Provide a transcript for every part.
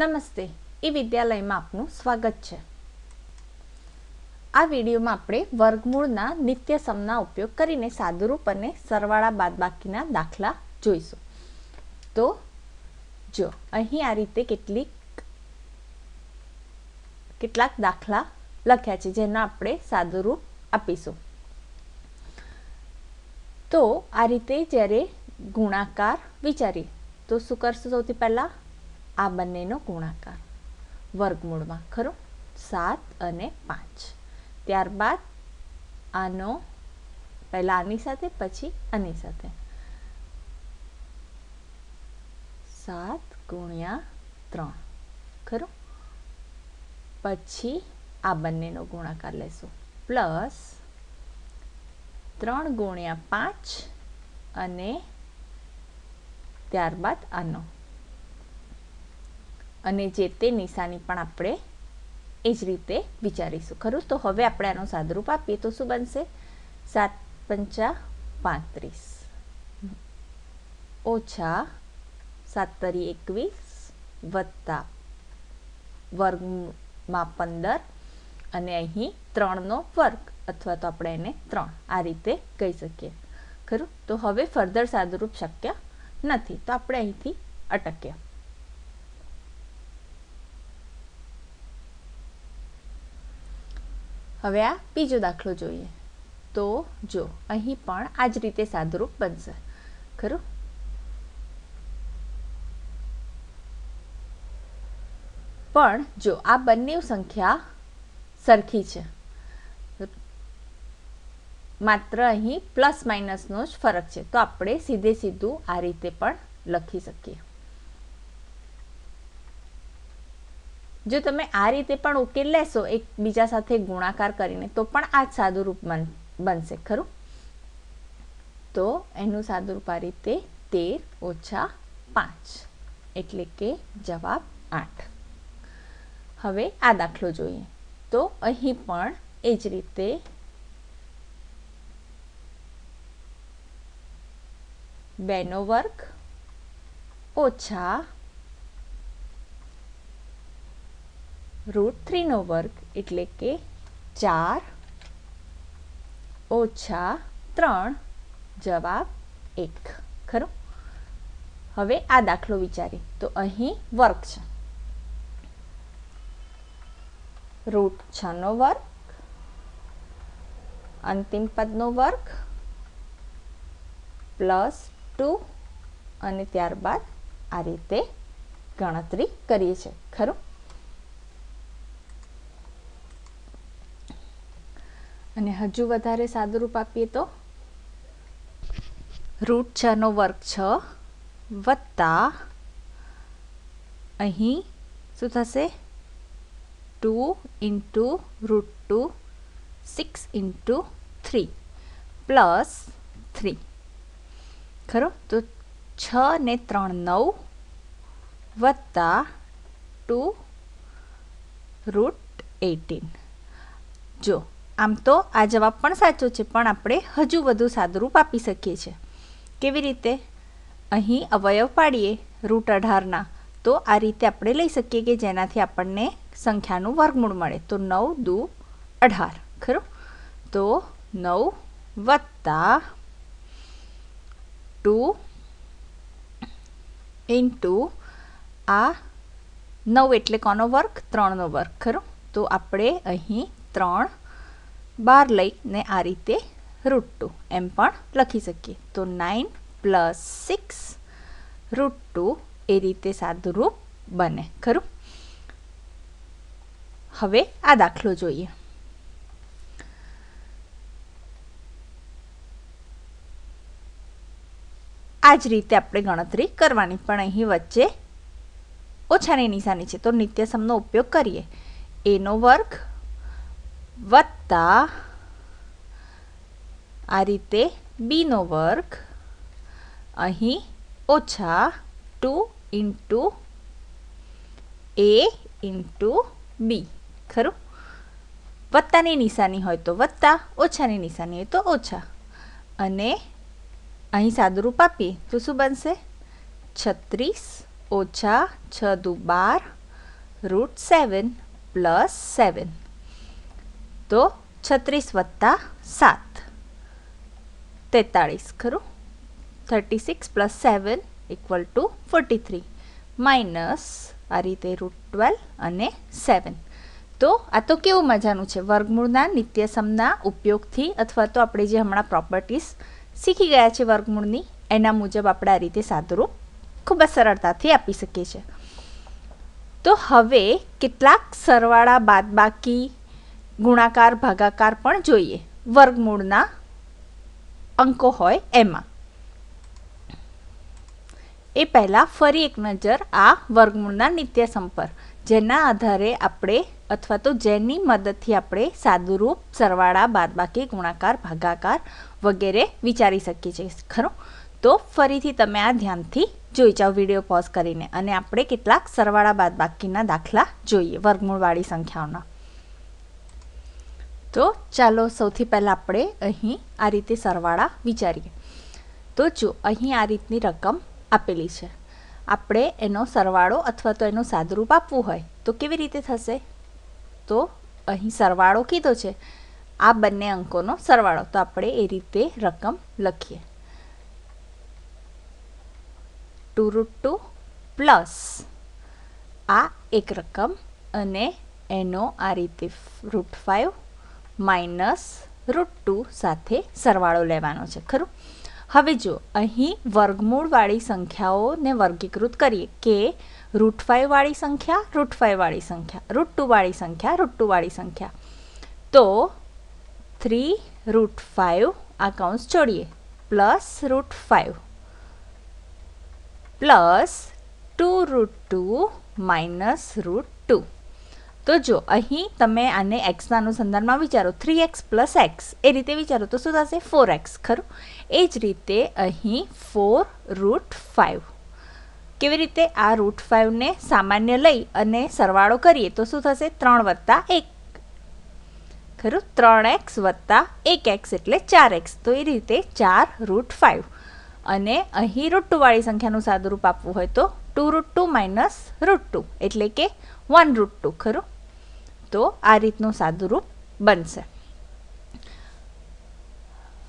નમસ્તે એ વિદ્યાલયમાં આપનું સ્વાગત છે આ વિડીયોમાં આપણે વર્ગમૂળના નિત્ય સમના ઉપયોગ કરીને સાદુરૂપ અને સરવાળા બાદબાકીના દાખલા જોઈશું તો જો અહીં આ રીતે કેટલીક કેટલાક દાખલા લખ્યા છે જેના આપણે સાદુરૂપ આપીશું તો આ રીતે જ્યારે ગુણાકાર વિચારીએ તો શું કરશું સૌથી પહેલાં આ બંનેનો ગુણાકાર વર્ગમૂળમાં ખરું સાત અને પાંચ ત્યારબાદ આનો પહેલાં આની સાથે પછી આની સાથે સાત ગુણ્યા ત્રણ ખરું પછી આ બંનેનો ગુણાકાર લેશું પ્લસ ત્રણ ગુણ્યા પાંચ અને ત્યારબાદ આનો અને જે તે નિશાની પણ આપણે એ જ રીતે વિચારીશું ખરું તો હવે આપણે આનું સાદરૂપ આપીએ તો શું બનશે સાત પંચા પાંત્રીસ ઓછા સાત એકવીસ વત્તા વર્ગમાં પંદર અને અહીં ત્રણનો વર્ગ અથવા તો આપણે એને ત્રણ આ રીતે કહી શકીએ ખરું તો હવે ફર્ધર સાદુરૂપ શક્ય નથી તો આપણે અહીંથી અટક્યા હવે આ બીજો દાખલો જોઈએ તો જો અહીં પણ આ જ રીતે સાદુરૂપ બનશે ખરું પણ જો આ બંને સંખ્યા સરખી છે માત્ર અહીં પ્લસ માઇનસનો જ ફરક છે તો આપણે સીધે સીધું આ રીતે પણ લખી શકીએ જો તમે આ રીતે પણ ઉકેલ લેશો એકબીજા સાથે ગુણાકાર કરીને તો પણ આ જ સાદુરૂપ બનશે ખરું તો એનું સાદુરૂપ આ રીતે તેર ઓછા પાંચ એટલે કે જવાબ આઠ હવે આ દાખલો જોઈએ તો અહીં પણ એ જ રીતે બેનો વર્ગ ઓછા રૂટ થ્રીનો વર્ગ એટલે કે ચાર ઓછા ત્રણ જવાબ એક ખરું હવે આ દાખલો વિચારી તો અહીં વર્ગ છે રૂટ છનો વર્ગ અંતિમ પદનો વર્ગ પ્લસ ટુ અને ત્યારબાદ આ રીતે ગણતરી કરીએ છીએ ખરું અને હજુ વધારે સાદુરૂપ આપીએ તો રૂટ છનો વર્ગ છ વત્તા અહીં શું થશે two into root two six into three plus three ખરો તો છ ને ત્રણ નવ વત્તા ટુ રૂટ એટીન જો આમ તો આ જવાબ પણ સાચો છે પણ આપણે હજુ વધુ સાદરૂપ આપી શકીએ છીએ કેવી રીતે અહીં અવયવ પાડીએ રૂટ અઢારના તો આ રીતે આપણે લઈ શકીએ કે જેનાથી આપણને સંખ્યાનું વર્ગમૂળ મળે તો નવ દુ અઢાર ખરું તો નવ વત્તા ટુ ઇન્ટુ આ નવ એટલે કોનો વર્ગ ત્રણનો વર્ગ ખરું તો આપણે અહીં ત્રણ બાર લઈને આ રીતે રૂટ ટુ એમ પણ લખી શકીએ તો nine plus six root two એ રીતે સાદુરૂપ બને ખરું હવે આ દાખલો જોઈએ આ જ રીતે આપણે ગણતરી કરવાની પણ અહીં વચ્ચે ઓછાની નિશાની છે તો નિત્યસમનો ઉપયોગ કરીએ એનો વર્ગ વત્તા આ રીતે બીનો વર્ગ અહીં ઓછા two into a into b ખરું વત્તાની નિશાની હોય તો વત્તા ઓછાની નિશાની હોય તો ઓછા અને અહીં સાદુરૂપ આપીએ તો શું બનશે છત્રીસ ઓછા છ દુ બાર રૂટ સેવન પ્લસ સેવન તો છત્રીસ વત્તા સાત તેતાળીસ ખરું thirty six plus seven equal to forty three minus આ રીતે રૂટ ટ્વેલ્વ અને સેવન તો આ તો કેવું મજાનું છે વર્ગમૂળના નિત્ય સમના ઉપયોગથી અથવા તો આપણે જે હમણાં પ્રોપર્ટીસ શીખી ગયા છે વર્ગમૂળની એના મુજબ આપણે આ રીતે સાદુરૂપ ખૂબ જ સરળતાથી આપી શકીએ છીએ તો હવે કેટલાક સરવાળા બાદબાકી ગુણાકાર ભાગાકાર પણ જોઈએ વર્ગમૂળના અંકો હોય એમાં એ પહેલાં ફરી એક નજર આ વર્ગમૂળના નિત્ય સંપર્ક જેના આધારે આપણે અથવા તો જેની મદદથી આપણે સાદુરૂપ સરવાળા બાદબાકી ગુણાકાર ભાગાકાર વગેરે વિચારી શકીએ છીએ ખરું તો ફરીથી તમે આ ધ્યાનથી જોઈ જાઓ વિડીયો પોઝ કરીને અને આપણે કેટલાક સરવાળા બાદબાકીના દાખલા જોઈએ વર્ગમૂળવાળી સંખ્યાઓના તો ચાલો સૌથી પહેલાં આપણે અહીં આ રીતે સરવાળા વિચારીએ તો જો અહીં આ રીતની રકમ આપેલી છે આપણે એનો સરવાળો અથવા તો એનું સાદુરૂપ આપવું હોય તો કેવી રીતે થશે તો અહીં સરવાળો કીધો છે આ બંને અંકોનો સરવાળો તો આપણે એ રીતે રકમ લખીએ ટુ રૂટ ટુ પ્લસ આ એક રકમ અને એનો આ રીતે root five minus root two સાથે સરવાળો લેવાનો છે ખરું હવે જો અહીં વર્ગમૂળવાળી સંખ્યાઓને વર્ગીકૃત કરીએ કે રૂટ ફાઈવવાળી સંખ્યા રૂટ ફાઈવવાળી સંખ્યા રૂટ ટુવાળી સંખ્યા રૂટ ટુવાળી સંખ્યા તો થ્રી રૂટ ફાઇવ આ કૌંસ છોડીએ plus root five plus two root two minus root two તો જો અહીં તમે આને એક્સના અનુસંધાનમાં વિચારો થ્રી એક્સ પ્લસ એક્સ એ રીતે વિચારો તો શું થશે ફોર એક્સ ખરું એ જ રીતે અહીં ફોર રૂટ ફાઇવ કેવી રીતે આ રૂટ ફાઇવને સામાન્ય લઈ અને સરવાળો કરીએ તો શું થશે ત્રણ વત્તા એક ખરું ત્રણ એક્સ વત્તા એક એક્સ એટલે ચાર એક્સ તો એ રીતે ચાર રૂટ ફાઇવ અને અહીં રૂટ ટુવાળી સંખ્યાનું સાદુરૂપ આપવું હોય તો two root two minus root two એટલે કે વન રૂટ ટુ ખરું તો આ રીતનું સાદુરૂપ બનશે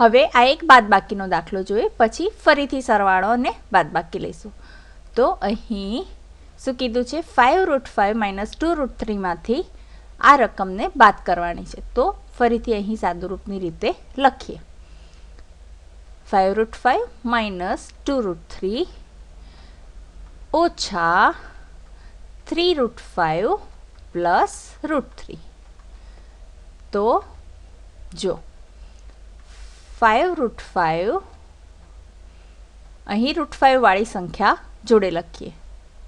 હવે આ એક બાદબાકીનો દાખલો જોઈએ પછી ફરીથી સરવાળો અને બાદબાકી લઈશું તો અહીં શું કીધું છે five root five minus two root થ્રીમાંથી આ રકમને બાદ કરવાની છે તો ફરીથી અહીં સાદુરૂપની રીતે લખીએ five root five minus two root three ઓછા three root five plus root three તો જો ફાઇવ રૂટ ફાઇવ અહીં રૂટ ફાઇવવાળી સંખ્યા જોડે લખીએ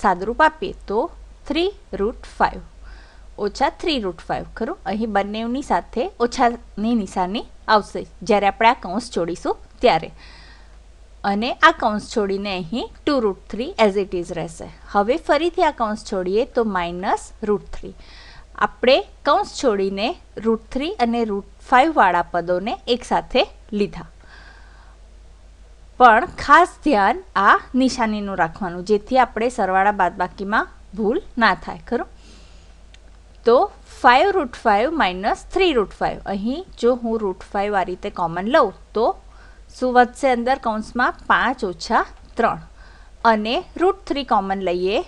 સાદરૂપ આપીએ તો થ્રી રૂટ ફાઇવ ઓછા થ્રી રૂટ ફાઇવ ખરું અહીં બંનેની સાથે ઓછાની નિશાની આવશે જ્યારે આપણે આ કૌંસ જોડીશું ત્યારે અને આ કૌંસ છોડીને અહીં two root three as it is રહેશે હવે ફરીથી આ કૌંસ છોડીએ તો માઇનસ રૂટ થ્રી આપણે કૌંસ છોડીને રૂટ થ્રી અને રૂટ ફાઇવવાળા પદોને એકસાથે લીધા પણ ખાસ ધ્યાન આ નિશાનીનું રાખવાનું જેથી આપણે સરવાળા બાદબાકીમાં ભૂલ ના થાય ખરું તો five root five minus three root five અહીં જો હું રૂટ ફાઇવ આ રીતે કોમન લઉં તો શું વધશે અંદર કૌંસમાં પાંચ ઓછા ત્રણ અને રૂટ થ્રી કોમન લઈએ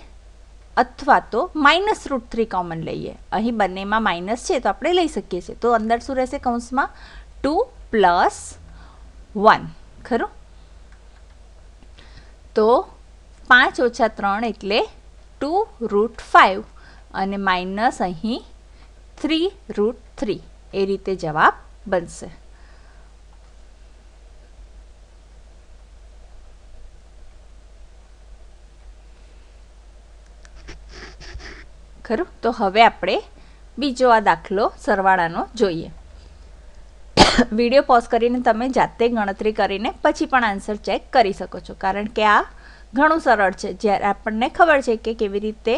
અથવા તો માઇનસ રૂટ થ્રી કોમન લઈએ અહીં બંનેમાં માઇનસ છે તો આપણે લઈ શકીએ છીએ તો અંદર શું રહેશે કૌંસમાં ટુ પ્લસ વન ખરું તો પાંચ ઓછા ત્રણ એટલે ટુ રૂટ ફાઇવ અને માઇનસ અહીં થ્રી રૂટ થ્રી એ રીતે જવાબ બનશે ખરું તો હવે આપણે બીજો આ દાખલો સરવાળાનો જોઈએ વિડીયો પોઝ કરીને તમે જાતે ગણતરી કરીને પછી પણ આન્સર ચેક કરી શકો છો કારણ કે આ ઘણું સરળ છે જ્યારે આપણને ખબર છે કે કેવી રીતે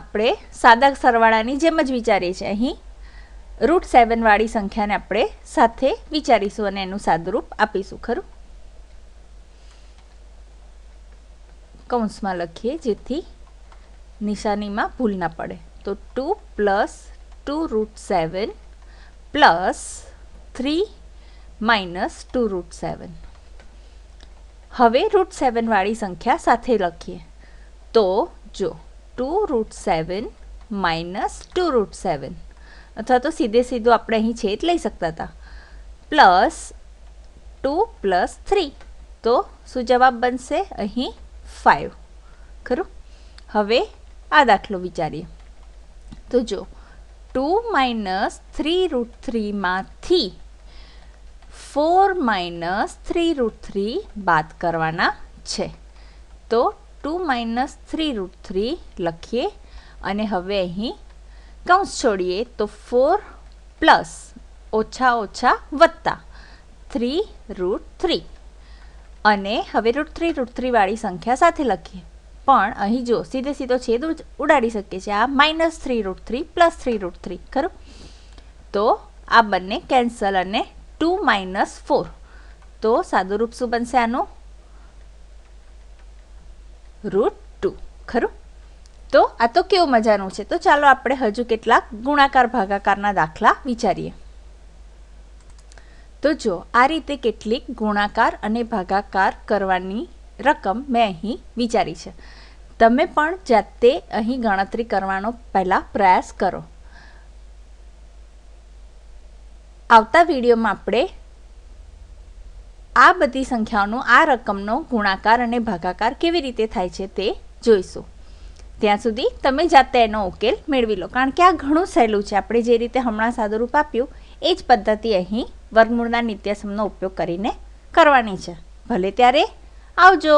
આપણે સાદા સરવાળાની જેમ જ વિચારીએ છીએ અહીં રૂટ સેવનવાળી સંખ્યાને આપણે સાથે વિચારીશું અને એનું સાદુરૂપ આપીશું ખરું કૌંસમાં લખીએ જેથી નિશાનીમાં ભૂલ ના પડે તો two plus two root seven plus three minus two root seven હવે રૂટ સેવનવાળી સંખ્યા સાથે લખીએ તો જો two root seven minus two root seven અથવા તો સીધે સીધું આપણે અહીં છેદ લઈ શકતા હતા પ્લસ ટુ પ્લસ થ્રી તો શું જવાબ બનશે અહીં ફાઇવ ખરું હવે આ દાખલો વિચારીએ તો જો ટુ માઇનસ થ્રી રૂટ થ્રીમાંથી four minus three root three બાદ કરવાના છે તો two minus three root three લખીએ અને હવે અહીં કૌંસ છોડીએ તો ફોર પ્લસ ઓછા ઓછા વત્તા થ્રી રૂટ થ્રી અને હવે રૂટ થ્રી રૂટ થ્રીવાળી સંખ્યા સાથે લખીએ પણ અહીં જો સીધે સીધો છેદ ઉડાડી શકીએ છીએ આ minus three root three plus three root three ખરું તો આ બંને કેન્સલ અને ટુ માઇનસ ફોર તો સાદું રૂપ શું બનશે આનું રૂટ ટુ ખરું તો આ તો કેવું મજાનું છે તો ચાલો આપણે હજુ કેટલાક ગુણાકાર ભાગાકારના દાખલા વિચારીએ તો જો આ રીતે કેટલીક ગુણાકાર અને ભાગાકાર કરવાની રકમ મેં અહીં વિચારી છે તમે પણ જાતે અહીં ગણતરી કરવાનો પહેલાં પ્રયાસ કરો આવતા વિડીયોમાં આપણે આ બધી સંખ્યાઓનો આ રકમનો ગુણાકાર અને ભાગાકાર કેવી રીતે થાય છે તે જોઈશું ત્યાં સુધી તમે જાતે એનો ઉકેલ મેળવી લો કારણ કે આ ઘણું સહેલું છે આપણે જે રીતે હમણાં સાદુરૂપ આપ્યું એ જ પદ્ધતિ અહીં વર્ગમૂળના નિત્યસમનો ઉપયોગ કરીને કરવાની છે ભલે ત્યારે આવજો